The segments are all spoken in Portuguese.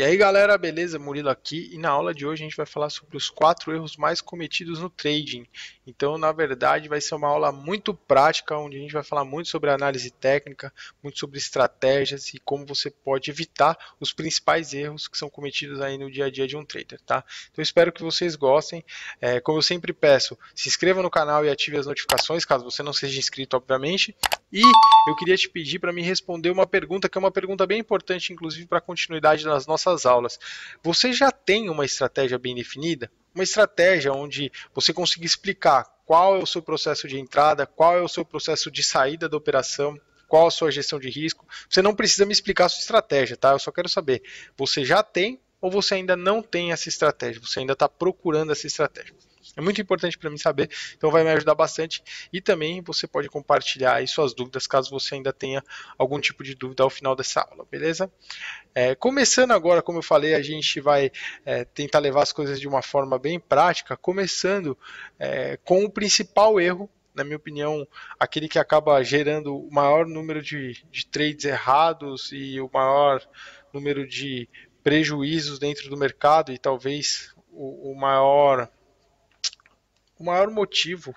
E aí galera, beleza? Murilo aqui e na aula de hoje a gente vai falar sobre os quatro erros mais cometidos no trading. Então, na verdade, vai ser uma aula muito prática onde a gente vai falar muito sobre análise técnica, muito sobre estratégias e como você pode evitar os principais erros que são cometidos aí no dia a dia de um trader, tá? Então, espero que vocês gostem. É, como eu sempre peço, se inscreva no canal e ative as notificações, caso você não seja inscrito, obviamente. E eu queria te pedir para me responder uma pergunta que é uma pergunta bem importante, inclusive para a continuidade das nossas nossas aulas. Você já tem uma estratégia bem definida? Uma estratégia onde você consiga explicar qual é o seu processo de entrada, qual é o seu processo de saída da operação, qual a sua gestão de risco. Você não precisa me explicar a sua estratégia, tá? Eu só quero saber, você já tem ou você ainda não tem essa estratégia? Você ainda está procurando essa estratégia? É muito importante para mim saber, então vai me ajudar bastante. E também você pode compartilhar aí suas dúvidas, caso você ainda tenha algum tipo de dúvida ao final dessa aula, beleza? É, começando agora, como eu falei, a gente vai é, tentar levar as coisas de uma forma bem prática, começando é, com o principal erro na minha opinião, aquele que acaba gerando o maior número de, de, trades errados e o maior número de prejuízos dentro do mercado e talvez o, o maior o maior motivo,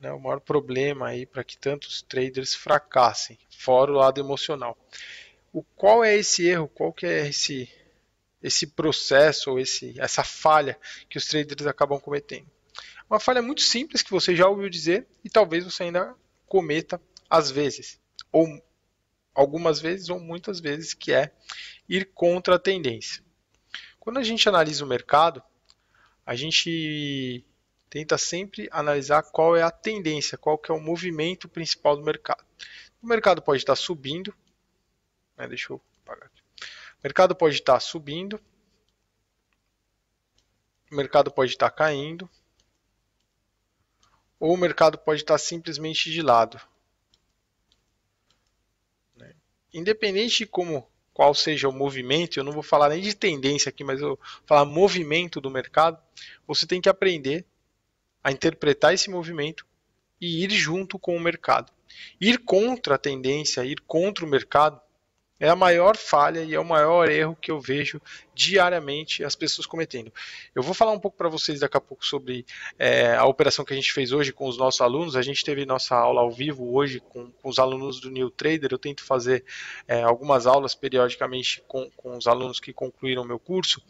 né, o maior problema aí para que tantos traders fracassem, fora o lado emocional. O qual é esse erro? Qual que é esse esse processo ou esse essa falha que os traders acabam cometendo? Uma falha muito simples que você já ouviu dizer e talvez você ainda cometa às vezes, ou algumas vezes ou muitas vezes, que é ir contra a tendência. Quando a gente analisa o mercado, a gente tenta sempre analisar qual é a tendência, qual que é o movimento principal do mercado. O mercado pode estar subindo, né, deixa eu apagar aqui. O mercado pode estar subindo, o mercado pode estar caindo, ou o mercado pode estar simplesmente de lado. Né. Independente de como qual seja o movimento, eu não vou falar nem de tendência aqui, mas eu vou falar movimento do mercado, você tem que aprender a interpretar esse movimento e ir junto com o mercado. Ir contra a tendência, ir contra o mercado, é a maior falha e é o maior erro que eu vejo diariamente as pessoas cometendo. Eu vou falar um pouco para vocês daqui a pouco sobre é, a operação que a gente fez hoje com os nossos alunos. A gente teve nossa aula ao vivo hoje com, com os alunos do New Trader. Eu tento fazer é, algumas aulas periodicamente com, com os alunos que concluíram o meu curso.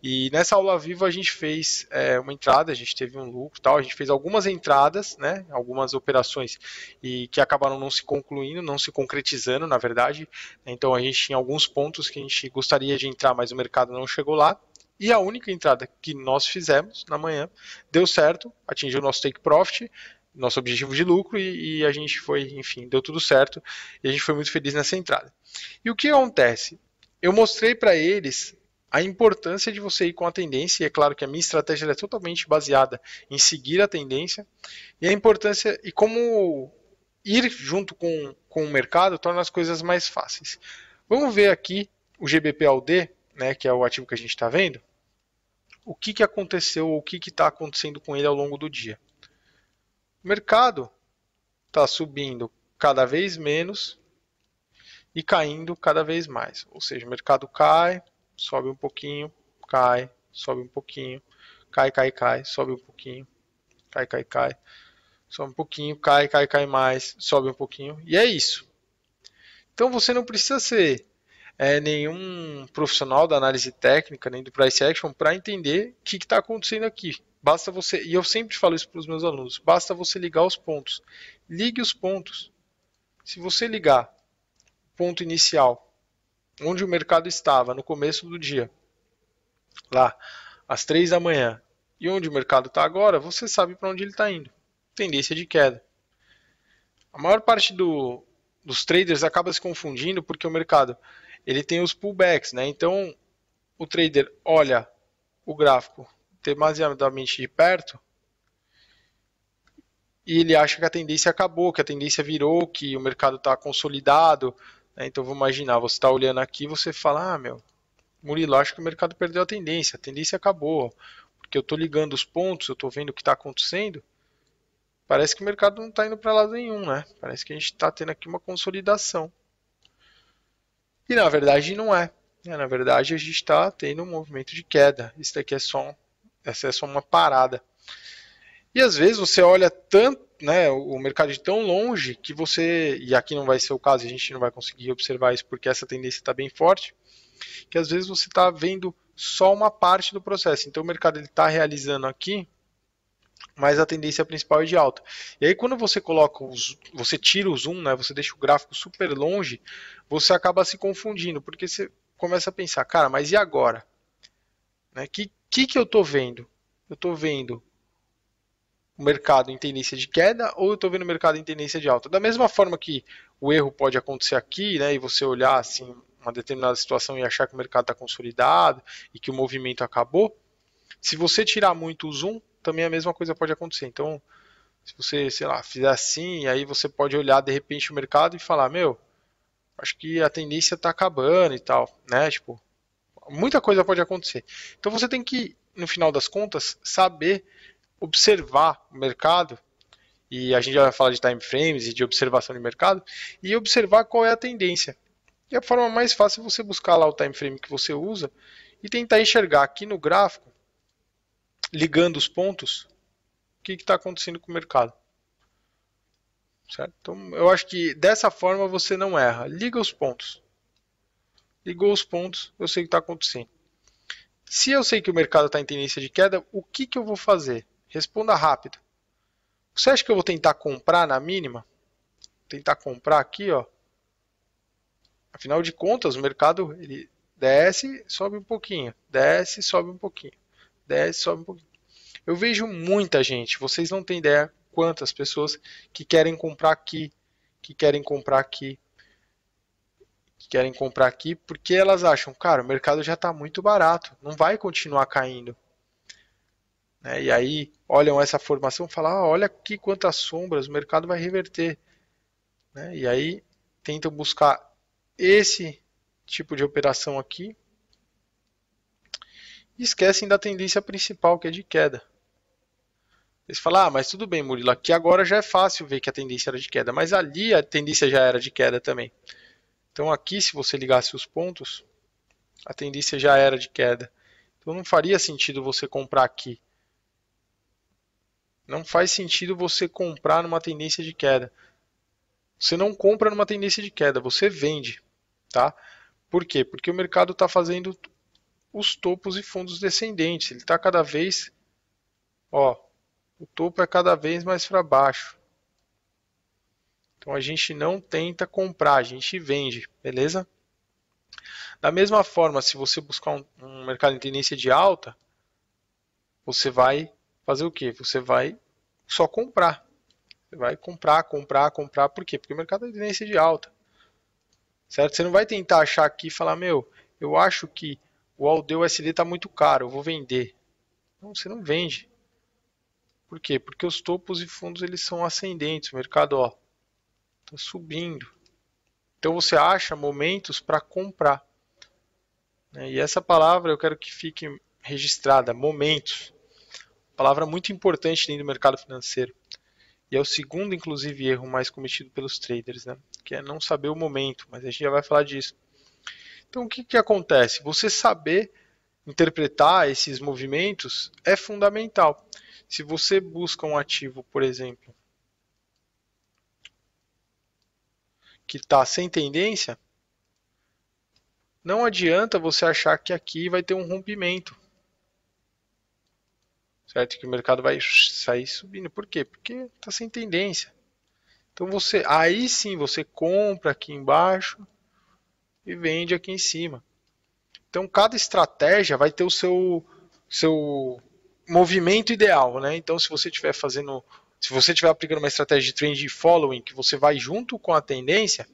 E nessa aula ao vivo a gente fez é, uma entrada, a gente teve um lucro tal. A gente fez algumas entradas, né, algumas operações e que acabaram não se concluindo, não se concretizando, na verdade. Então, então a gente tinha alguns pontos que a gente gostaria de entrar, mas o mercado não chegou lá. E a única entrada que nós fizemos na manhã deu certo, atingiu o nosso take profit, nosso objetivo de lucro e, e, a gente foi, enfim, deu tudo certo e a gente foi muito feliz nessa entrada. E o que acontece? Eu mostrei para eles a importância de você ir com a tendência, e é claro que a minha estratégia é totalmente baseada em seguir a tendência, e a importância e como ir junto com com o mercado torna as coisas mais fáceis. Vamos ver aqui o GBPLD, né, que é o ativo que a gente está vendo, o que, que aconteceu ou o que está acontecendo com ele ao longo do dia. O mercado está subindo cada vez menos e caindo cada vez mais. Ou seja, o mercado cai, sobe um pouquinho, cai, sobe um pouquinho, cai, cai, cai, sobe um pouquinho, cai, cai, cai, sobe um pouquinho, cai, cai, cai mais, sobe um pouquinho, e é isso. Então você não precisa ser é, nenhum profissional da análise técnica, nem do price action, para entender o que está acontecendo aqui. Basta você, e eu sempre falo isso para os meus alunos, basta você ligar os pontos. Ligue os pontos. Se você ligar o ponto inicial, onde o mercado estava no começo do dia, lá às 3 da manhã, e onde o mercado está agora, você sabe para onde ele está indo tendência de queda. A maior parte do, dos traders acaba se confundindo porque o mercado ele tem os pullbacks, né? Então o trader olha o gráfico demasiadamente de perto e ele acha que a tendência acabou, que a tendência virou, que o mercado está consolidado. Né? Então vou imaginar, você está olhando aqui, você fala, ah meu, Murilo, acho que o mercado perdeu a tendência, a tendência acabou, porque eu estou ligando os pontos, eu estou vendo o que está acontecendo parece que o mercado não está indo para lado nenhum, né? Parece que a gente está tendo aqui uma consolidação. E na verdade não é. Né? Na verdade a gente está tendo um movimento de queda. Isso daqui é só, essa é só uma parada. E às vezes você olha tanto, né, o mercado de tão longe que você, e aqui não vai ser o caso, a gente não vai conseguir observar isso porque essa tendência está bem forte, que às vezes você está vendo só uma parte do processo. Então o mercado está realizando aqui mas a tendência principal é de alta. E aí quando você coloca os, você tira o zoom, né, você deixa o gráfico super longe, você acaba se confundindo, porque você começa a pensar, cara, mas e agora? Né, que que que eu estou vendo? Eu estou vendo o mercado em tendência de queda ou eu estou vendo o mercado em tendência de alta? Da mesma forma que o erro pode acontecer aqui, né, e você olhar assim uma determinada situação e achar que o mercado está consolidado e que o movimento acabou, se você tirar muito o zoom, também a mesma coisa pode acontecer. Então, se você, sei lá, fizer assim, aí você pode olhar de repente o mercado e falar, meu, acho que a tendência está acabando e tal, né? Tipo, muita coisa pode acontecer. Então você tem que, no final das contas, saber observar o mercado. E a gente já vai falar de time frames e de observação de mercado e observar qual é a tendência. E a forma mais fácil é você buscar lá o time frame que você usa e tentar enxergar aqui no gráfico ligando os pontos, o que está acontecendo com o mercado. Certo? Então, eu acho que dessa forma você não erra. Liga os pontos. Ligou os pontos, eu sei o que está acontecendo. Se eu sei que o mercado está em tendência de queda, o que, que eu vou fazer? Responda rápido. Você acha que eu vou tentar comprar na mínima? Tentar comprar aqui, ó. Afinal de contas, o mercado ele desce, sobe um pouquinho, desce, sobe um pouquinho desce, sobe um pouquinho. Eu vejo muita gente, vocês não têm ideia quantas pessoas que querem comprar aqui, que querem comprar aqui, que querem comprar aqui, porque elas acham, cara, o mercado já está muito barato, não vai continuar caindo. Né? E aí olham essa formação e falam, ah, olha aqui quantas sombras, o mercado vai reverter. Né? E aí tentam buscar esse tipo de operação aqui, e esquecem da tendência principal, que é de queda. Eles falam, ah, mas tudo bem, Murilo, aqui agora já é fácil ver que a tendência era de queda, mas ali a tendência já era de queda também. Então aqui, se você ligasse os pontos, a tendência já era de queda. Então não faria sentido você comprar aqui. Não faz sentido você comprar numa tendência de queda. Você não compra numa tendência de queda, você vende, tá? Por quê? Porque o mercado está fazendo os topos e fundos descendentes. Ele está cada vez, ó, o topo é cada vez mais para baixo. Então a gente não tenta comprar, a gente vende, beleza? Da mesma forma, se você buscar um, um mercado em tendência de alta, você vai fazer o que? Você vai só comprar. Você vai comprar, comprar, comprar. Por quê? Porque o mercado é tendência de alta. Certo? Você não vai tentar achar aqui e falar, meu, eu acho que o Aldo SD está muito caro, eu vou vender. Não, você não vende. Por quê? Porque os topos e fundos eles são ascendentes, o mercado ó tá subindo. Então você acha momentos para comprar. Né? E essa palavra eu quero que fique registrada, momentos. Palavra muito importante dentro do mercado financeiro. E é o segundo, inclusive, erro mais cometido pelos traders, né? Que é não saber o momento, mas a gente já vai falar disso. Então, o que, que acontece? Você saber interpretar esses movimentos é fundamental. Se você busca um ativo, por exemplo, que está sem tendência, não adianta você achar que aqui vai ter um rompimento. Certo? Que o mercado vai sair subindo. Por quê? Porque está sem tendência. Então você, aí sim você compra aqui embaixo e vende aqui em cima. Então cada estratégia vai ter o seu seu movimento ideal, né? Então se você estiver fazendo, se você estiver aplicando uma estratégia de trend following que você vai junto com a tendência,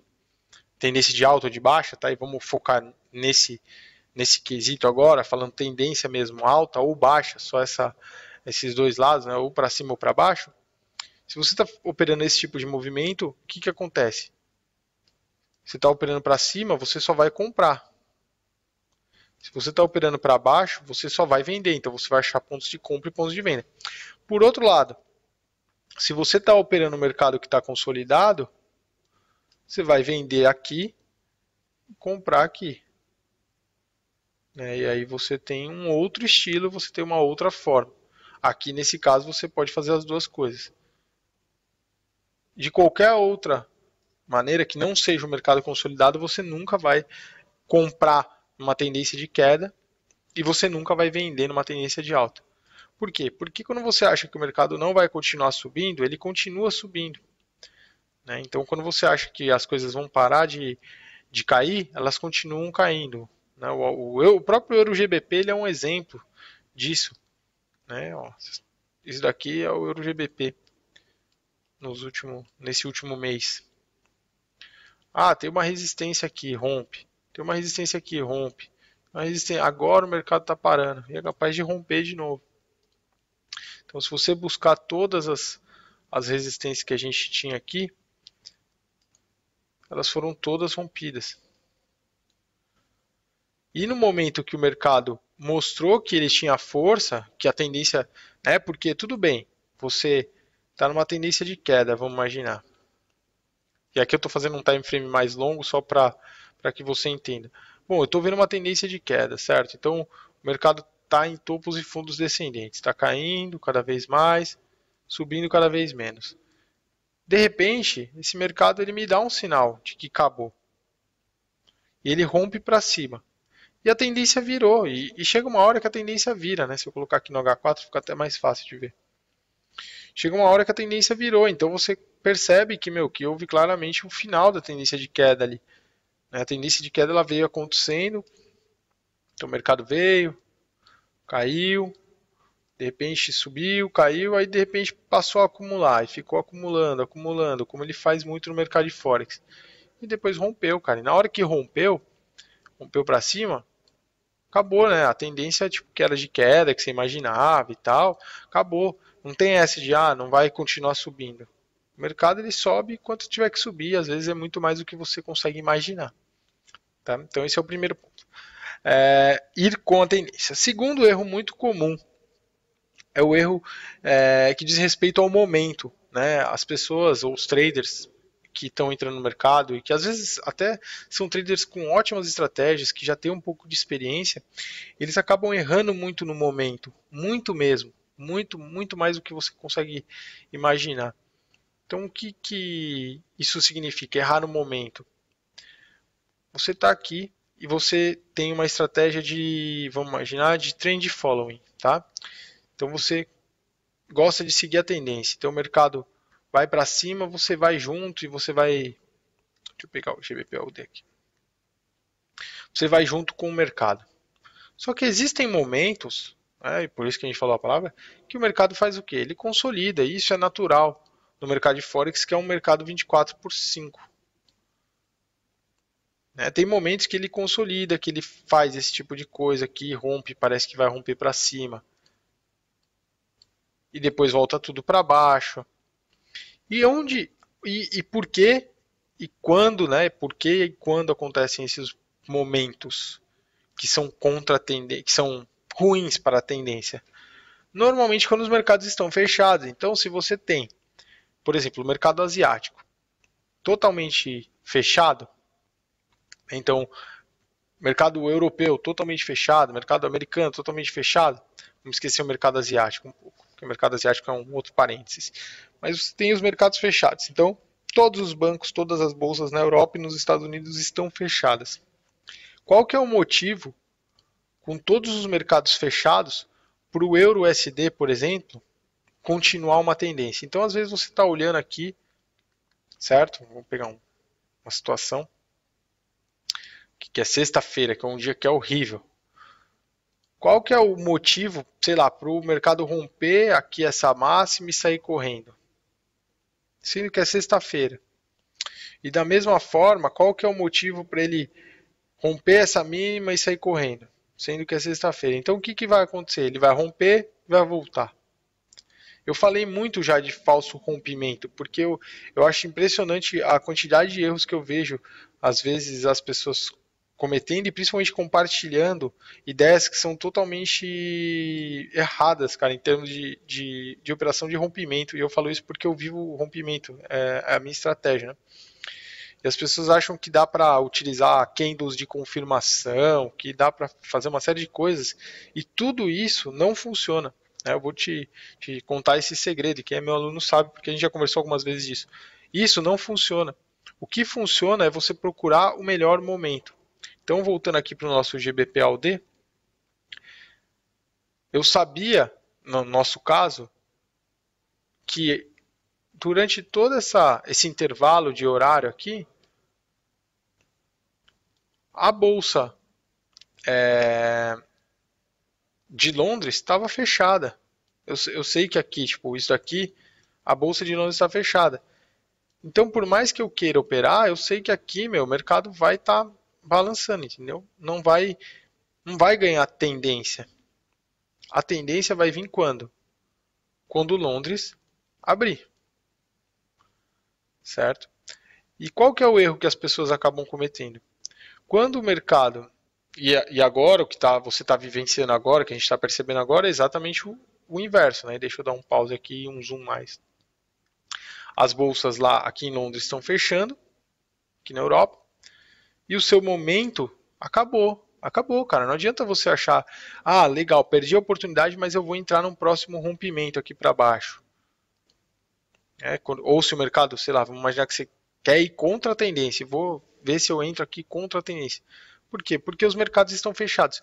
tendência de alta ou de baixa, tá? E vamos focar nesse nesse quesito agora, falando tendência mesmo alta ou baixa, só essa esses dois lados, né? Ou para cima ou para baixo. Se você está operando esse tipo de movimento, o que que acontece? Se está operando para cima, você só vai comprar. Se você está operando para baixo, você só vai vender. Então você vai achar pontos de compra e pontos de venda. Por outro lado, se você está operando no mercado que está consolidado, você vai vender aqui e comprar aqui. Né, e aí você tem um outro estilo, você tem uma outra forma. Aqui nesse caso você pode fazer as duas coisas. De qualquer outra maneira que não seja um mercado consolidado, você nunca vai comprar uma tendência de queda e você nunca vai vender numa tendência de alta. Por quê? Porque quando você acha que o mercado não vai continuar subindo, ele continua subindo. Né? Então, quando você acha que as coisas vão parar de, de cair, elas continuam caindo. Né? O, o, o, próprio euro ele é um exemplo disso. Né? Ó, isso daqui é o GBP nos último, nesse último mês. Ah, tem uma resistência aqui, rompe. Tem uma resistência aqui, rompe. Uma resistência. Agora o mercado está parando e é capaz de romper de novo. Então, se você buscar todas as, as resistências que a gente tinha aqui, elas foram todas rompidas. E no momento que o mercado mostrou que ele tinha força, que a tendência é né, porque tudo bem, você está numa tendência de queda, vamos imaginar. E aqui eu estou fazendo um time frame mais longo só para que você entenda. Bom, eu estou vendo uma tendência de queda, certo? Então o mercado está em topos e fundos descendentes, está caindo cada vez mais, subindo cada vez menos. De repente, esse mercado ele me dá um sinal de que acabou. E ele rompe para cima. E a tendência virou. E, e, chega uma hora que a tendência vira, né? Se eu colocar aqui no H4 fica até mais fácil de ver. Chega uma hora que a tendência virou. Então você percebe que, meu, que houve claramente um final da tendência de queda ali. Né? A tendência de queda ela veio acontecendo, então o mercado veio, caiu, de repente subiu, caiu, aí de repente passou a acumular e ficou acumulando, acumulando, como ele faz muito no mercado de forex. E depois rompeu, cara. E na hora que rompeu, rompeu para cima, acabou, né? A tendência é, tipo que era de queda que você imaginava e tal, acabou. Não tem essa de ah, não vai continuar subindo. O mercado ele sobe quanto tiver que subir, às vezes é muito mais do que você consegue imaginar. Tá? Então esse é o primeiro ponto. É, ir com a tendência. Segundo erro muito comum é o erro é, que diz respeito ao momento. Né? As pessoas ou os traders que estão entrando no mercado e que às vezes até são traders com ótimas estratégias, que já têm um pouco de experiência, eles acabam errando muito no momento, muito mesmo, muito, muito mais do que você consegue imaginar. Então, o que, que isso significa? Errar no momento. Você está aqui e você tem uma estratégia de, vamos imaginar, de trend following, tá? Então, você gosta de seguir a tendência. Então, o mercado vai para cima, você vai junto e você vai... Deixa eu pegar o GBPUD aqui. Você vai junto com o mercado. Só que existem momentos, é, e por isso que a gente falou a palavra, que o mercado faz o quê? Ele consolida, e isso é natural no mercado de Forex, que é um mercado 24 por 5. Né? Tem momentos que ele consolida, que ele faz esse tipo de coisa, que rompe, parece que vai romper para cima. E depois volta tudo para baixo. E onde, e, e por que, e quando, né? Por que e quando acontecem esses momentos que são contra tendência, que são ruins para a tendência? Normalmente quando os mercados estão fechados. Então, se você tem por exemplo, o mercado asiático, totalmente fechado. Então, mercado europeu totalmente fechado, mercado americano totalmente fechado. Vamos esquecer o mercado asiático um pouco, porque o mercado asiático é um outro parênteses. Mas você tem os mercados fechados. Então, todos os bancos, todas as bolsas na Europa e nos Estados Unidos estão fechadas. Qual que é o motivo, com todos os mercados fechados, para o euro USD, por exemplo, continuar uma tendência. Então, às vezes, você está olhando aqui, certo? Vou pegar um, uma situação que é sexta-feira, que é um dia que é horrível. Qual que é o motivo, sei lá, para o mercado romper aqui essa máxima e sair correndo? Sendo que é sexta-feira. E da mesma forma, qual que é o motivo para ele romper essa mínima e sair correndo? Sendo que é sexta-feira. Então o que, que vai acontecer? Ele vai romper e vai voltar. Eu falei muito já de falso rompimento, porque eu, eu acho impressionante a quantidade de erros que eu vejo, às vezes, as pessoas cometendo e principalmente compartilhando ideias que são totalmente erradas, cara, em termos de, de, de operação de rompimento. E eu falo isso porque eu vivo o rompimento, é, é a minha estratégia, né? E as pessoas acham que dá para utilizar candles de confirmação, que dá para fazer uma série de coisas, e tudo isso não funciona. Né? Eu vou te, te contar esse segredo, que quem é meu aluno sabe, porque a gente já conversou algumas vezes disso. Isso não funciona. O que funciona é você procurar o melhor momento. Então, voltando aqui para o nosso gbp AUD, eu sabia, no nosso caso, que durante todo essa, esse intervalo de horário aqui, a bolsa é, de Londres estava fechada. Eu, eu sei que aqui, tipo, isso aqui, a bolsa de Londres está fechada. Então, por mais que eu queira operar, eu sei que aqui, meu, o mercado vai estar tá balançando, entendeu? Não vai, não vai ganhar tendência. A tendência vai vir quando? Quando Londres abrir. Certo? E qual que é o erro que as pessoas acabam cometendo? Quando o mercado e, e agora, o que tá, você está vivenciando agora, que a gente está percebendo agora, é exatamente o, o inverso. Né? Deixa eu dar um pause aqui e um zoom mais. As bolsas lá aqui em Londres estão fechando, aqui na Europa, e o seu momento acabou. Acabou, cara. Não adianta você achar, ah, legal, perdi a oportunidade, mas eu vou entrar num próximo rompimento aqui para baixo. É, ou se o mercado, sei lá, vamos imaginar que você quer ir contra a tendência, vou ver se eu entro aqui contra a tendência. Por quê? Porque os mercados estão fechados.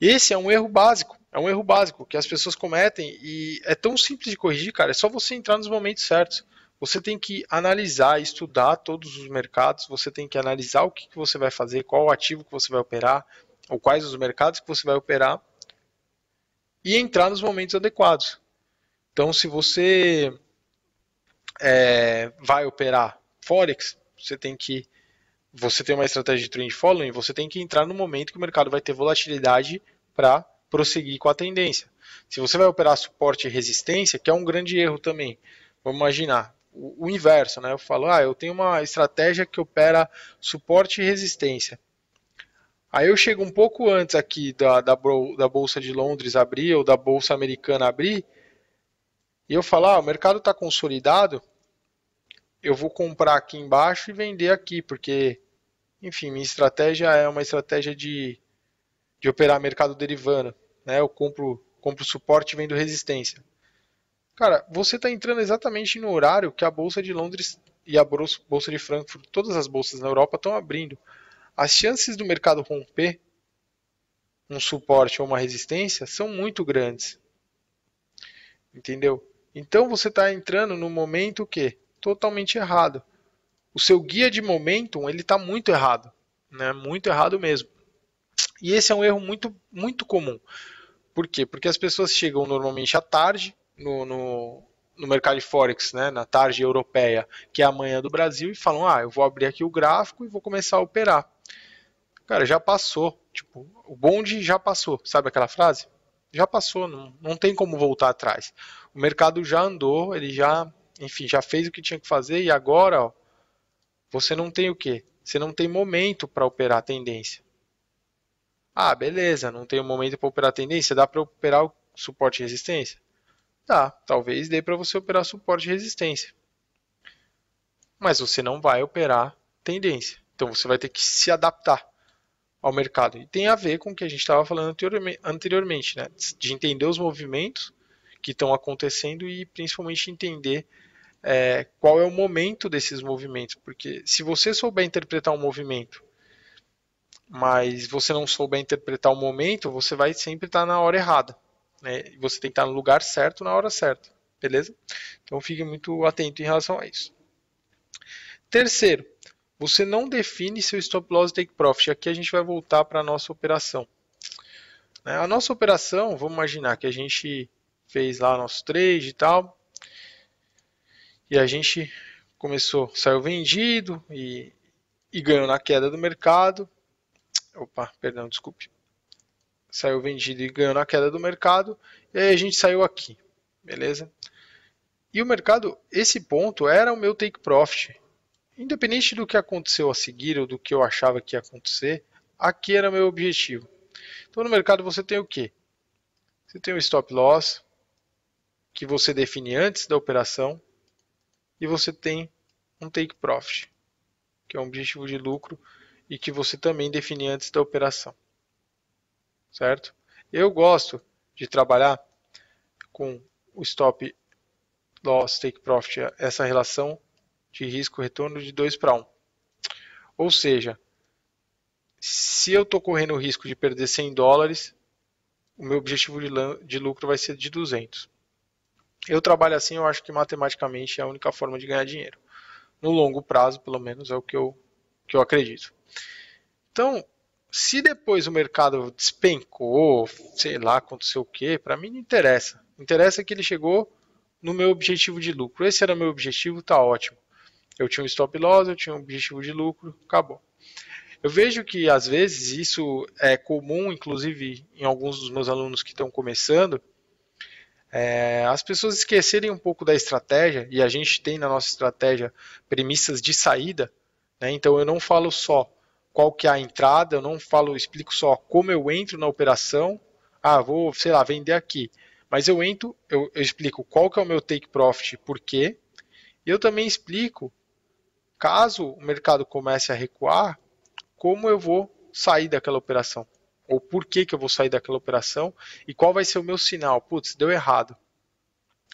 Esse é um erro básico, é um erro básico que as pessoas cometem e é tão simples de corrigir, cara. É só você entrar nos momentos certos. Você tem que analisar, estudar todos os mercados, você tem que analisar o que, que você vai fazer, qual ativo que você vai operar, ou quais os mercados que você vai operar, e entrar nos momentos adequados. Então, se você é, vai operar Forex, você tem que você tem uma estratégia de trend following, você tem que entrar no momento que o mercado vai ter volatilidade para prosseguir com a tendência. Se você vai operar suporte e resistência, que é um grande erro também, vamos imaginar o, o inverso, né? Eu falo, ah, eu tenho uma estratégia que opera suporte e resistência. Aí eu chego um pouco antes aqui da, da, da Bolsa de Londres abrir ou da Bolsa Americana abrir, e eu falo, ah, o mercado está consolidado, eu vou comprar aqui embaixo e vender aqui, porque enfim, minha estratégia é uma estratégia de, de operar mercado derivando. Né? Eu compro, compro suporte e vendo resistência. Cara, você está entrando exatamente no horário que a Bolsa de Londres e a Bolsa de Frankfurt, todas as bolsas na Europa estão abrindo. As chances do mercado romper um suporte ou uma resistência são muito grandes. Entendeu? Então você está entrando no momento que totalmente errado o seu guia de momentum ele está muito errado, né? Muito errado mesmo. E esse é um erro muito muito comum. Por quê? Porque as pessoas chegam normalmente à tarde no, no, no mercado de forex, né? Na tarde europeia, que é a manhã do Brasil, e falam: ah, eu vou abrir aqui o gráfico e vou começar a operar. Cara, já passou. Tipo, o bonde já passou. Sabe aquela frase? Já passou. Não, não tem como voltar atrás. O mercado já andou, ele já, enfim, já fez o que tinha que fazer e agora, ó, você não tem o quê? Você não tem momento para operar a tendência. Ah, beleza, não tem momento para operar a tendência, dá para operar o suporte e resistência? Dá, talvez dê para você operar suporte e resistência. Mas você não vai operar tendência. Então você vai ter que se adaptar ao mercado. E tem a ver com o que a gente estava falando anteriormente, né? de entender os movimentos que estão acontecendo e principalmente entender é, qual é o momento desses movimentos, porque se você souber interpretar um movimento, mas você não souber interpretar o momento, você vai sempre estar na hora errada. Né? Você tem que estar no lugar certo na hora certa, beleza? Então fique muito atento em relação a isso. Terceiro, você não define seu stop loss e take profit. Aqui a gente vai voltar para a nossa operação. Né? A nossa operação, vamos imaginar que a gente fez lá nosso trade e tal, e a gente começou, saiu vendido e, e ganhou na queda do mercado. Opa, perdão, desculpe. Saiu vendido e ganhou na queda do mercado. E aí a gente saiu aqui, beleza? E o mercado, esse ponto era o meu take profit. Independente do que aconteceu a seguir ou do que eu achava que ia acontecer, aqui era meu objetivo. Então no mercado você tem o que? Você tem o stop loss, que você define antes da operação e você tem um take profit, que é um objetivo de lucro e que você também define antes da operação. Certo? Eu gosto de trabalhar com o stop loss take profit, essa relação de risco retorno de 2 para 1. Ou seja, se eu estou correndo o risco de perder 100 dólares, o meu objetivo de lucro vai ser de 200. Eu trabalho assim, eu acho que matematicamente é a única forma de ganhar dinheiro. No longo prazo, pelo menos, é o que eu, que eu acredito. Então, se depois o mercado despencou, sei lá, aconteceu o quê, para mim não interessa. Interessa que ele chegou no meu objetivo de lucro. Esse era meu objetivo, tá ótimo. Eu tinha um stop loss, eu tinha um objetivo de lucro, acabou. Eu vejo que às vezes isso é comum, inclusive em alguns dos meus alunos que estão começando, é, as pessoas esquecerem um pouco da estratégia, e a gente tem na nossa estratégia premissas de saída, né? então eu não falo só qual que é a entrada, eu não falo, eu explico só como eu entro na operação, ah, vou, sei lá, vender aqui, mas eu entro, eu, eu explico qual que é o meu take profit, por quê, e eu também explico, caso o mercado comece a recuar, como eu vou sair daquela operação ou por que, que eu vou sair daquela operação e qual vai ser o meu sinal. Putz, deu errado.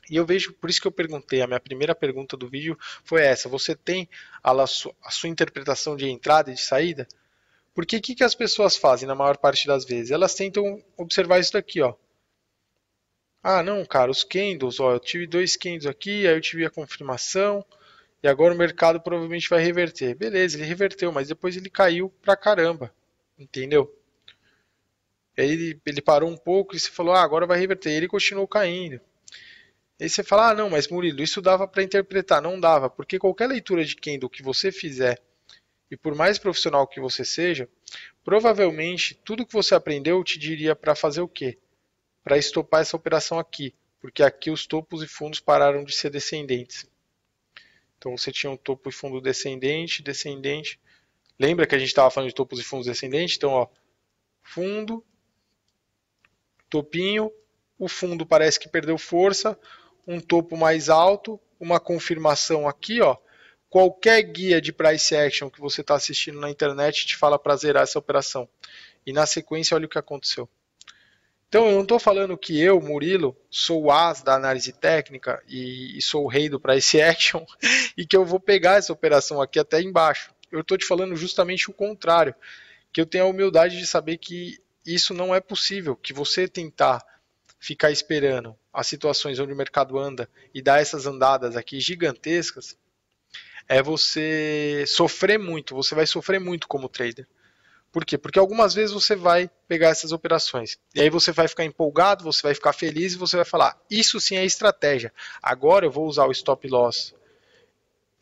E eu vejo, por isso que eu perguntei, a minha primeira pergunta do vídeo foi essa: você tem a, sua, a sua interpretação de entrada e de saída? Porque o que, que as pessoas fazem na maior parte das vezes? Elas tentam observar isso daqui, ó. Ah, não, cara, os candles, ó, eu tive dois candles aqui, aí eu tive a confirmação, e agora o mercado provavelmente vai reverter. Beleza, ele reverteu, mas depois ele caiu pra caramba, entendeu? Aí ele, ele parou um pouco e se falou, ah, agora vai reverter. E ele continuou caindo. Aí você fala, ah, não, mas Murilo, isso dava para interpretar. Não dava, porque qualquer leitura de do que você fizer, e por mais profissional que você seja, provavelmente tudo que você aprendeu te diria para fazer o quê? Para estopar essa operação aqui, porque aqui os topos e fundos pararam de ser descendentes. Então você tinha um topo e fundo descendente, descendente. Lembra que a gente estava falando de topos e fundos descendentes? Então, ó, fundo, topinho, o fundo parece que perdeu força, um topo mais alto, uma confirmação aqui, ó. Qualquer guia de price action que você está assistindo na internet te fala para zerar essa operação. E na sequência, olha o que aconteceu. Então, eu não estou falando que eu, Murilo, sou o as da análise técnica e, e sou o rei do price action e que eu vou pegar essa operação aqui até embaixo. Eu estou te falando justamente o contrário, que eu tenho a humildade de saber que isso não é possível, que você tentar ficar esperando as situações onde o mercado anda e dar essas andadas aqui gigantescas, é você sofrer muito, você vai sofrer muito como trader. Por quê? Porque algumas vezes você vai pegar essas operações. E aí você vai ficar empolgado, você vai ficar feliz e você vai falar: Isso sim é estratégia. Agora eu vou usar o stop loss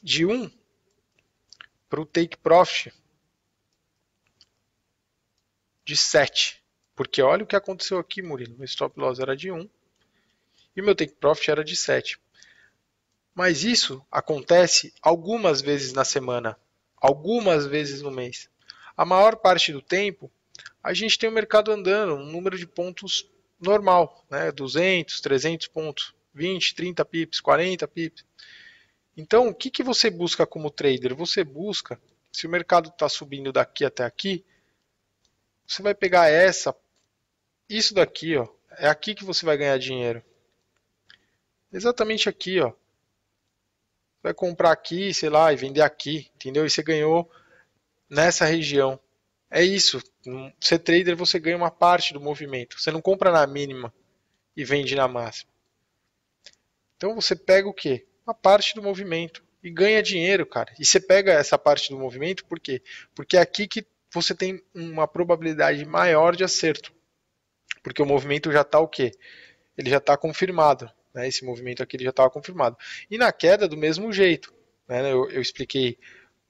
de 1 para o take profit de 7. Porque olha o que aconteceu aqui, Murilo. Meu stop loss era de 1 e meu take profit era de 7. Mas isso acontece algumas vezes na semana, algumas vezes no mês. A maior parte do tempo, a gente tem o mercado andando, um número de pontos normal, né? 200, 300 pontos, 20, 30 pips, 40 pips. Então, o que, que você busca como trader? Você busca, se o mercado está subindo daqui até aqui, você vai pegar essa isso daqui, ó, é aqui que você vai ganhar dinheiro. Exatamente aqui, ó. Vai comprar aqui, sei lá, e vender aqui, entendeu? E você ganhou nessa região. É isso. Ser trader, você ganha uma parte do movimento. Você não compra na mínima e vende na máxima. Então você pega o quê? Uma parte do movimento e ganha dinheiro, cara. E você pega essa parte do movimento por quê? Porque é aqui que você tem uma probabilidade maior de acerto porque o movimento já está o quê? Ele já está confirmado, né? Esse movimento aqui ele já estava confirmado. E na queda do mesmo jeito, né? Eu, eu expliquei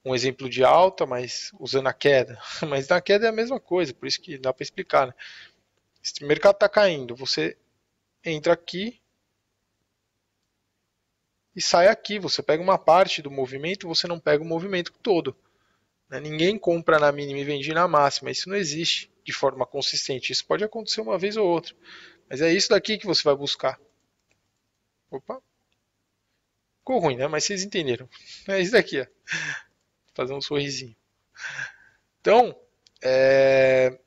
um exemplo de alta, mas usando a queda, mas na queda é a mesma coisa, por isso que dá para explicar. Né? Se o mercado está caindo, você entra aqui e sai aqui. Você pega uma parte do movimento, você não pega o movimento todo. Né? Ninguém compra na mínima e vende na máxima, isso não existe de forma consistente. Isso pode acontecer uma vez ou outra, mas é isso daqui que você vai buscar. Opa! Ficou ruim, né? Mas vocês entenderam. É isso daqui, ó. Fazer um sorrisinho. Então, é...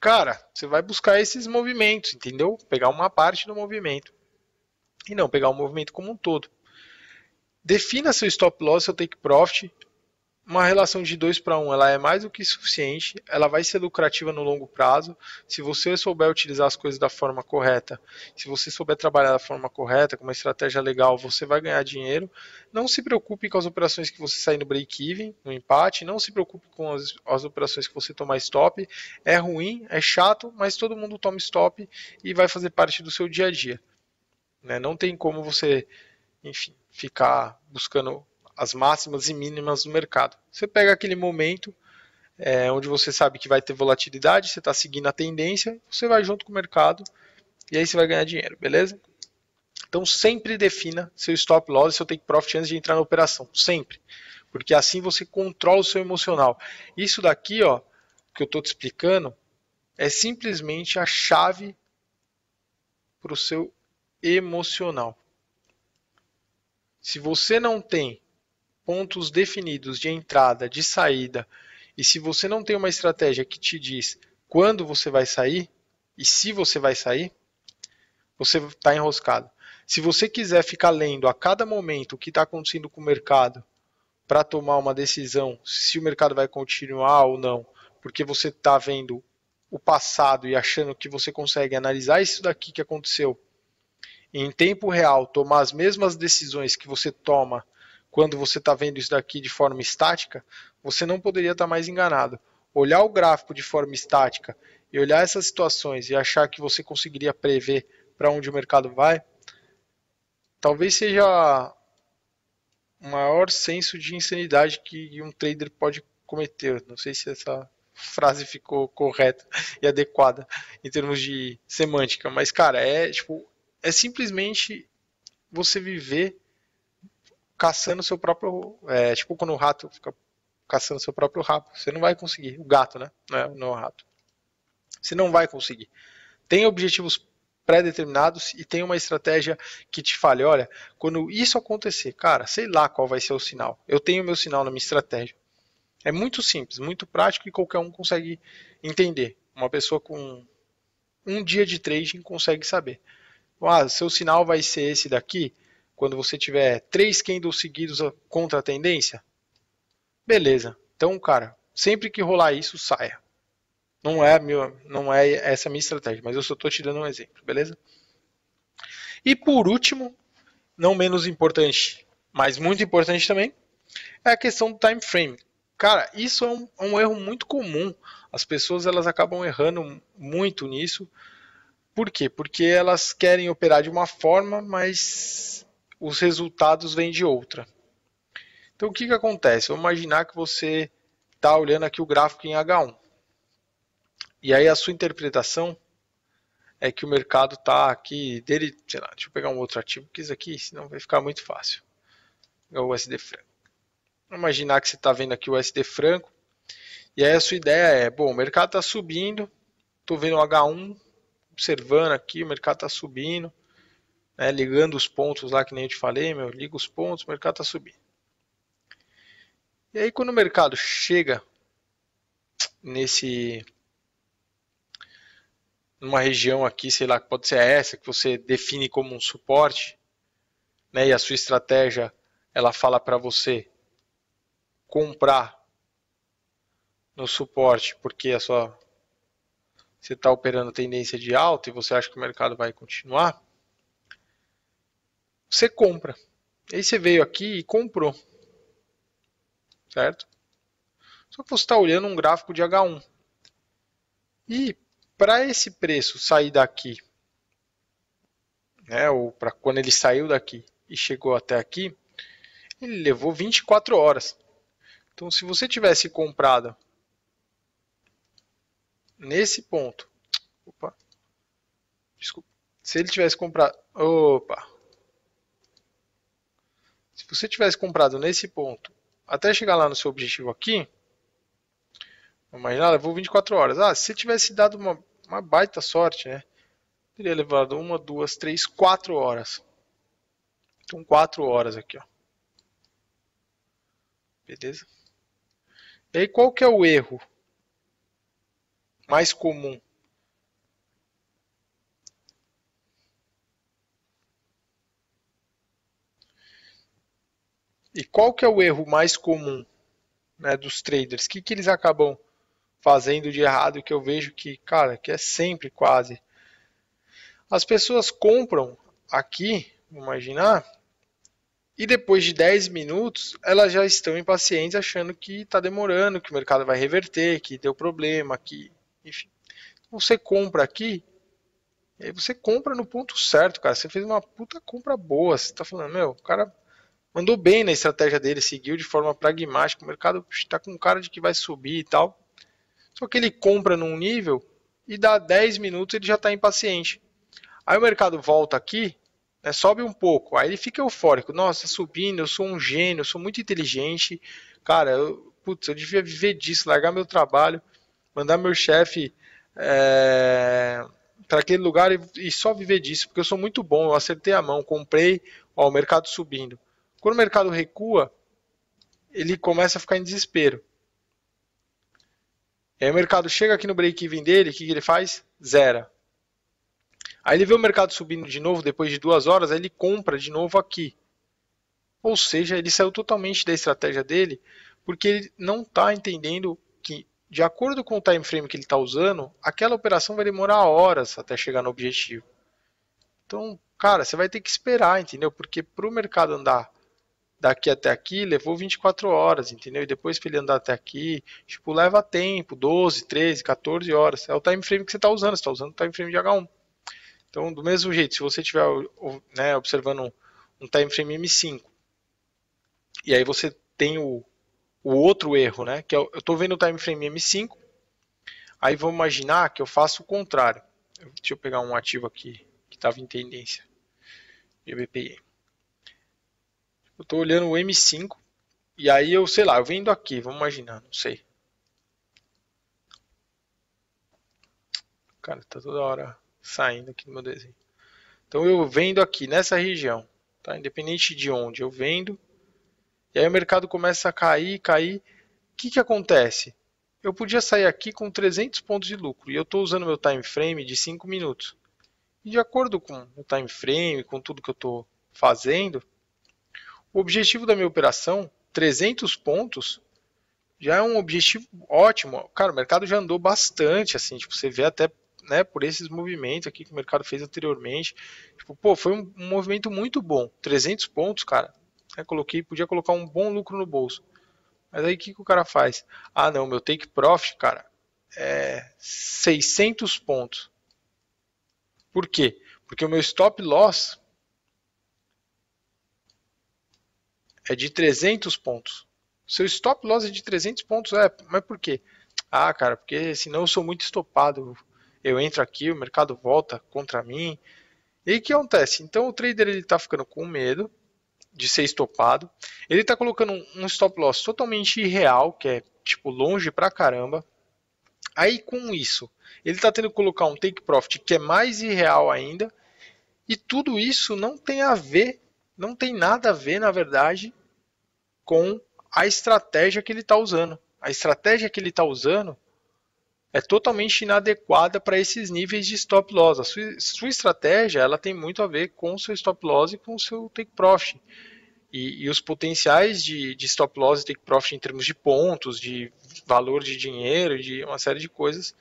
cara, você vai buscar esses movimentos, entendeu? Pegar uma parte do movimento e não pegar o movimento como um todo. Defina seu stop loss, seu take profit uma relação de dois para um ela é mais do que suficiente, ela vai ser lucrativa no longo prazo, se você souber utilizar as coisas da forma correta, se você souber trabalhar da forma correta, com uma estratégia legal, você vai ganhar dinheiro. Não se preocupe com as operações que você sair no break-even, no empate, não se preocupe com as, as operações que você tomar stop, é ruim, é chato, mas todo mundo toma stop e vai fazer parte do seu dia a dia. Né? Não tem como você, enfim, ficar buscando as máximas e mínimas do mercado. Você pega aquele momento é, onde você sabe que vai ter volatilidade, você está seguindo a tendência, você vai junto com o mercado e aí você vai ganhar dinheiro, beleza? Então sempre defina seu stop loss e seu take profit antes de entrar na operação, sempre. Porque assim você controla o seu emocional. Isso daqui, ó, que eu estou te explicando, é simplesmente a chave para o seu emocional. Se você não tem pontos definidos de entrada, de saída, e se você não tem uma estratégia que te diz quando você vai sair e se você vai sair, você está enroscado. Se você quiser ficar lendo a cada momento o que está acontecendo com o mercado para tomar uma decisão se o mercado vai continuar ou não, porque você está vendo o passado e achando que você consegue analisar isso daqui que aconteceu em tempo real, tomar as mesmas decisões que você toma quando você está vendo isso daqui de forma estática, você não poderia estar tá mais enganado. Olhar o gráfico de forma estática e olhar essas situações e achar que você conseguiria prever para onde o mercado vai, talvez seja o maior senso de insanidade que um trader pode cometer. Não sei se essa frase ficou correta e adequada em termos de semântica, mas cara, é tipo, é simplesmente você viver caçando seu próprio. É, tipo quando o rato fica caçando seu próprio rabo. Você não vai conseguir. O gato, né? É, não é, o rato. Você não vai conseguir. Tem objetivos pré-determinados e tem uma estratégia que te fale, olha, quando isso acontecer, cara, sei lá qual vai ser o sinal. Eu tenho meu sinal na minha estratégia. É muito simples, muito prático e qualquer um consegue entender. Uma pessoa com um dia de trading consegue saber. Ah, seu sinal vai ser esse daqui, quando você tiver três candles seguidos contra a tendência, beleza. Então, cara, sempre que rolar isso, saia. Não é, meu, não é essa a minha estratégia, mas eu só estou te dando um exemplo, beleza? E por último, não menos importante, mas muito importante também, é a questão do time frame. Cara, isso é um, é um erro muito comum. As pessoas elas acabam errando muito nisso. Por quê? Porque elas querem operar de uma forma, mas os resultados vêm de outra. Então o que, que acontece? Vamos imaginar que você está olhando aqui o gráfico em H1. E aí a sua interpretação é que o mercado está aqui dele, sei lá, deixa eu pegar um outro ativo que isso aqui, senão vai ficar muito fácil. É o USD franco. Vamos imaginar que você está vendo aqui o USD franco. E aí a sua ideia é, bom, o mercado está subindo, estou vendo o H1, observando aqui, o mercado está subindo né, ligando os pontos lá que nem eu te falei, meu, liga os pontos, o mercado está subindo. E aí quando o mercado chega nesse numa região aqui, sei lá, que pode ser essa que você define como um suporte, né, e a sua estratégia ela fala para você comprar no suporte porque a sua você está operando tendência de alta e você acha que o mercado vai continuar, você compra. Aí você veio aqui e comprou. Certo? Só que você está olhando um gráfico de H1. E para esse preço sair daqui, né, ou para quando ele saiu daqui e chegou até aqui, ele levou 24 horas. Então, se você tivesse comprado nesse ponto, opa, desculpa, se ele tivesse comprado, opa, você tivesse comprado nesse ponto até chegar lá no seu objetivo aqui, vamos imaginar, levou 24 horas. Ah, se tivesse dado uma, uma baita sorte, né? Teria levado uma, duas, três, quatro horas. Então, quatro horas aqui, ó. Beleza? E aí, qual que é o erro mais comum? E qual que é o erro mais comum né, dos traders? O que, que eles acabam fazendo de errado que eu vejo que, cara, que é sempre quase. As pessoas compram aqui, imaginar, e depois de 10 minutos elas já estão impacientes achando que está demorando, que o mercado vai reverter, que deu problema, que. Enfim. Você compra aqui, e aí você compra no ponto certo, cara. Você fez uma puta compra boa. Você está falando, meu, o cara mandou bem na estratégia dele, seguiu de forma pragmática. O mercado está com cara de que vai subir e tal. Só que ele compra num nível e dá 10 minutos ele já está impaciente. Aí o mercado volta aqui, né, sobe um pouco, aí ele fica eufórico. Nossa, tá subindo, eu sou um gênio, eu sou muito inteligente. Cara, eu, putz, eu devia viver disso, largar meu trabalho, mandar meu chefe é, para aquele lugar e, e, só viver disso, porque eu sou muito bom, eu acertei a mão, comprei, ó, o mercado subindo. Quando o mercado recua, ele começa a ficar em desespero. aí o mercado chega aqui no break-even dele, o que, que ele faz? Zera. Aí ele vê o mercado subindo de novo depois de duas horas, aí ele compra de novo aqui. Ou seja, ele saiu totalmente da estratégia dele, porque ele não está entendendo que, de acordo com o time frame que ele está usando, aquela operação vai demorar horas até chegar no objetivo. Então, cara, você vai ter que esperar, entendeu? Porque para o mercado andar daqui até aqui levou 24 horas, entendeu? E depois para ele andar até aqui, tipo, leva tempo, 12, 13, 14 horas. É o time frame que você está usando, você está usando o time frame de H1. Então, do mesmo jeito, se você estiver né, observando um, time frame M5, e aí você tem o, o outro erro, né? Que é eu estou vendo o time frame M5, aí vamos imaginar que eu faço o contrário. Deixa eu pegar um ativo aqui que estava em tendência. GBPI. Eu estou olhando o M5. E aí eu, sei lá, eu vendo aqui, vamos imaginar, não sei. Cara, tá toda hora saindo aqui do meu desenho. Então eu vendo aqui nessa região, tá? Independente de onde eu vendo. E aí o mercado começa a cair, cair. O que que acontece? Eu podia sair aqui com 300 pontos de lucro e eu estou usando meu time frame de 5 minutos. E de acordo com o time frame, com tudo que eu estou fazendo, o objetivo da minha operação, 300 pontos, já é um objetivo ótimo. Cara, o mercado já andou bastante, assim, tipo, você vê até né, por esses movimentos aqui que o mercado fez anteriormente. Tipo, pô, foi um, um movimento muito bom. 300 pontos, cara. É, coloquei, podia colocar um bom lucro no bolso. Mas aí o que, que o cara faz? Ah, não, meu take profit, cara, é 600 pontos. Por quê? Porque o meu stop loss é de 300 pontos. Seu stop loss é de 300 pontos, é, mas por quê? Ah, cara, porque senão eu sou muito estopado. Eu entro aqui, o mercado volta contra mim. E o que acontece? Então o trader ele está ficando com medo de ser estopado. Ele está colocando um stop loss totalmente irreal, que é tipo longe pra caramba. Aí com isso, ele está tendo que colocar um take profit que é mais irreal ainda. E tudo isso não tem a ver, não tem nada a ver, na verdade, com a estratégia que ele está usando. A estratégia que ele está usando é totalmente inadequada para esses níveis de stop loss. A sua, sua, estratégia ela tem muito a ver com o seu stop loss e com o seu take profit. E, e os potenciais de, de, stop loss e take profit em termos de pontos, de valor de dinheiro, de uma série de coisas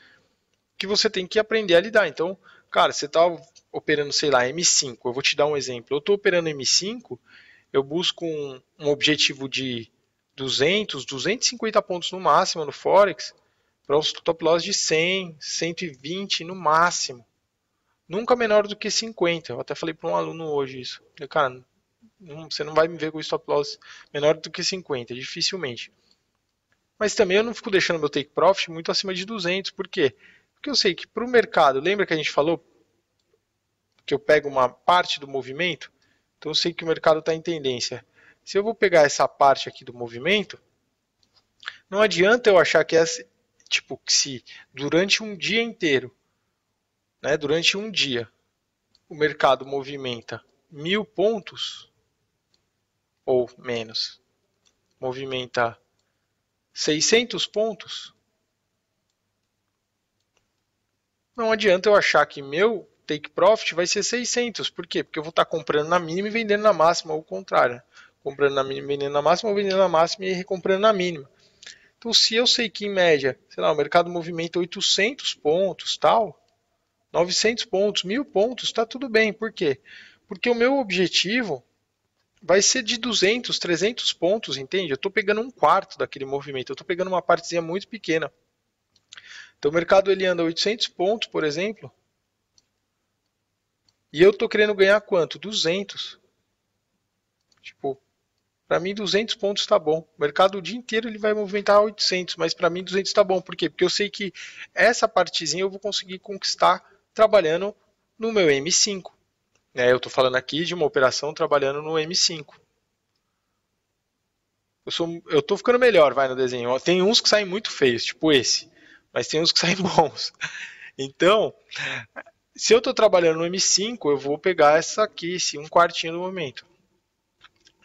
que você tem que aprender a lidar. Então, cara, você está operando, sei lá, M5. Eu vou te dar um exemplo. Eu estou operando M5 eu busco um, um objetivo de 200, 250 pontos no máximo no Forex, para os top loss de 100, 120 no máximo. Nunca menor do que 50. Eu até falei para um aluno hoje isso. cara, não, você não vai me ver com stop loss menor do que 50, dificilmente. Mas também eu não fico deixando meu take profit muito acima de 200. Por quê? Porque eu sei que para o mercado, lembra que a gente falou que eu pego uma parte do movimento? Então eu sei que o mercado está em tendência. Se eu vou pegar essa parte aqui do movimento, não adianta eu achar que essa, é, tipo, que se durante um dia inteiro, né, durante um dia, o mercado movimenta mil pontos ou menos, movimenta 600 pontos, não adianta eu achar que meu take profit vai ser 600. Por quê? Porque eu vou estar comprando na mínima e vendendo na máxima, ou o contrário. Né? Comprando na mínima, vendendo na máxima, ou vendendo na máxima e recomprando na mínima. Então, se eu sei que em média, sei lá, o mercado movimenta 800 pontos, tal, 900 pontos, 1000 pontos, está tudo bem. Por quê? Porque o meu objetivo vai ser de 200, 300 pontos, entende? Eu estou pegando um quarto daquele movimento, eu estou pegando uma partezinha muito pequena. Então, o mercado ele anda 800 pontos, por exemplo, e eu tô querendo ganhar quanto? 200. Tipo, para mim 200 pontos tá bom. O mercado o dia inteiro ele vai movimentar 800, mas para mim 200 tá bom. Por quê? Porque eu sei que essa partezinha eu vou conseguir conquistar trabalhando no meu M5. Né? Eu tô falando aqui de uma operação trabalhando no M5. Eu, sou, eu tô ficando melhor, vai, no desenho. Tem uns que saem muito feios, tipo esse. Mas tem uns que saem bons. Então, se eu estou trabalhando no M5, eu vou pegar essa aqui, esse um quartinho do momento.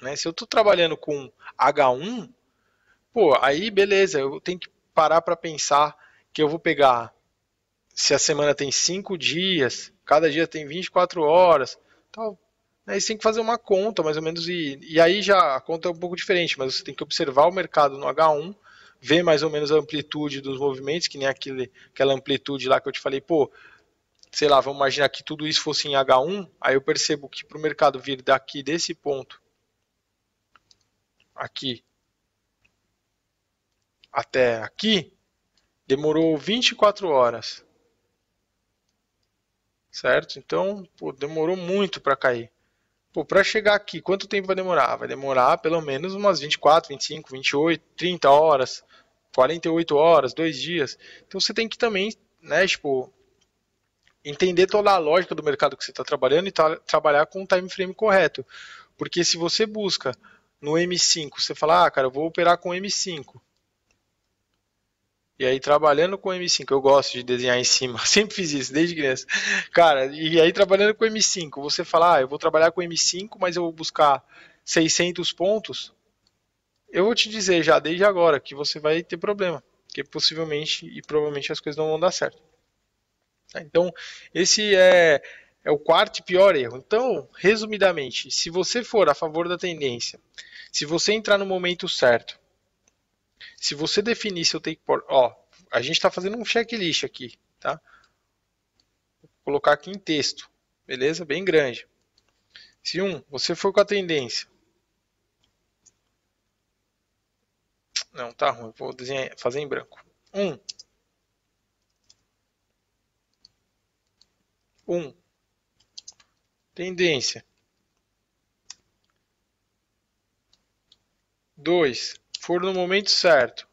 Né? Se eu estou trabalhando com H1, pô, aí beleza, eu tenho que parar para pensar que eu vou pegar se a semana tem 5 dias, cada dia tem 24 horas, tal. Aí você tem que fazer uma conta, mais ou menos, e, e aí já a conta é um pouco diferente, mas você tem que observar o mercado no H1, ver mais ou menos a amplitude dos movimentos, que nem aquele, aquela amplitude lá que eu te falei, pô, sei lá, vamos imaginar que tudo isso fosse em H1, aí eu percebo que para o mercado vir daqui desse ponto aqui até aqui, demorou 24 horas. Certo? Então, pô, demorou muito para cair. para chegar aqui, quanto tempo vai demorar? Vai demorar pelo menos umas 24, 25, 28, 30 horas, 48 horas, 2 dias. Então você tem que também, né, tipo, entender toda a lógica do mercado que você está trabalhando e tá, trabalhar com o time frame correto. Porque se você busca no M5, você fala, ah, cara, eu vou operar com M5. E aí, trabalhando com M5, eu gosto de desenhar em cima, sempre fiz isso, desde criança. Cara, e aí, trabalhando com M5, você fala, ah, eu vou trabalhar com M5, mas eu vou buscar 600 pontos. Eu vou te dizer já, desde agora, que você vai ter problema. Porque possivelmente e provavelmente as coisas não vão dar certo. Tá? Então, esse é, é o quarto pior erro. Então, resumidamente, se você for a favor da tendência, se você entrar no momento certo, se você definir seu take por, ó, a gente está fazendo um checklist aqui, tá? Vou colocar aqui em texto, beleza? Bem grande. Se um, você for com a tendência. Não, tá ruim, vou desenhar, fazer em branco. Um, 1. Um, tendência. 2. For no momento certo.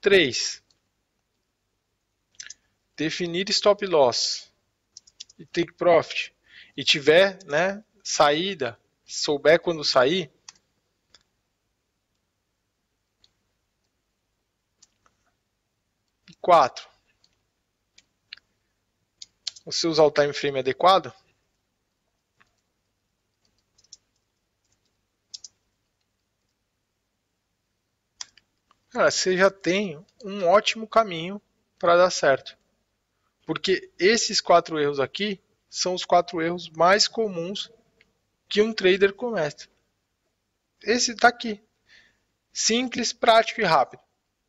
3. Definir stop loss e take profit e tiver, né, saída, souber quando sair, e 4 você usar o time frame adequado, cara, você já tem um ótimo caminho para dar certo. Porque esses quatro erros aqui são os quatro erros mais comuns que um trader comete. Esse está aqui. Simples, prático e rápido.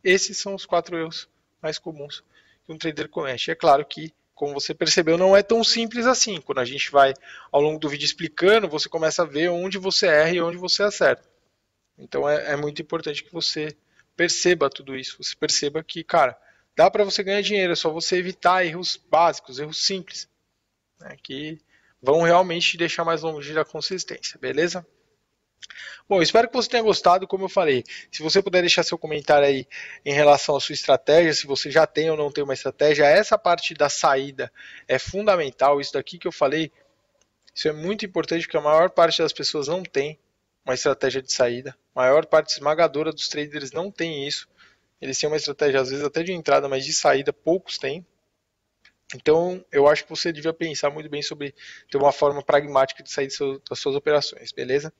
Esses são os quatro erros mais comuns que um trader comete. É claro que como você percebeu, não é tão simples assim. Quando a gente vai ao longo do vídeo explicando, você começa a ver onde você erra e onde você acerta. Então é, é muito importante que você perceba tudo isso. Você perceba que, cara, dá para você ganhar dinheiro, é só você evitar erros básicos, erros simples, né, que vão realmente te deixar mais longe da consistência, beleza? Bom, espero que você tenha gostado. Como eu falei, se você puder deixar seu comentário aí em relação à sua estratégia, se você já tem ou não tem uma estratégia, essa parte da saída é fundamental. Isso daqui que eu falei, isso é muito importante porque a maior parte das pessoas não tem uma estratégia de saída. A maior parte esmagadora dos traders não tem isso. Eles têm uma estratégia, às vezes, até de entrada, mas de saída poucos têm. Então, eu acho que você devia pensar muito bem sobre ter uma forma pragmática de sair seu, das suas operações, beleza?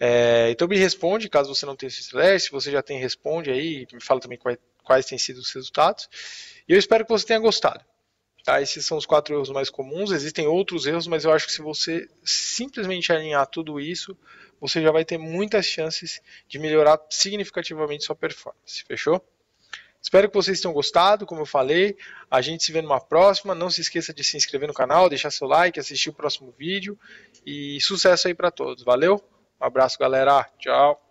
É, então, me responde, caso você não tenha esse estratégia, se você já tem, responde aí, me fala também quais, quais têm sido os resultados. E eu espero que você tenha gostado. Tá, esses são os quatro erros mais comuns. Existem outros erros, mas eu acho que se você simplesmente alinhar tudo isso, você já vai ter muitas chances de melhorar significativamente sua performance. Fechou? Espero que vocês tenham gostado, como eu falei. A gente se vê numa próxima. Não se esqueça de se inscrever no canal, deixar seu like, assistir o próximo vídeo. E sucesso aí para todos. Valeu, um abraço, galera. Tchau.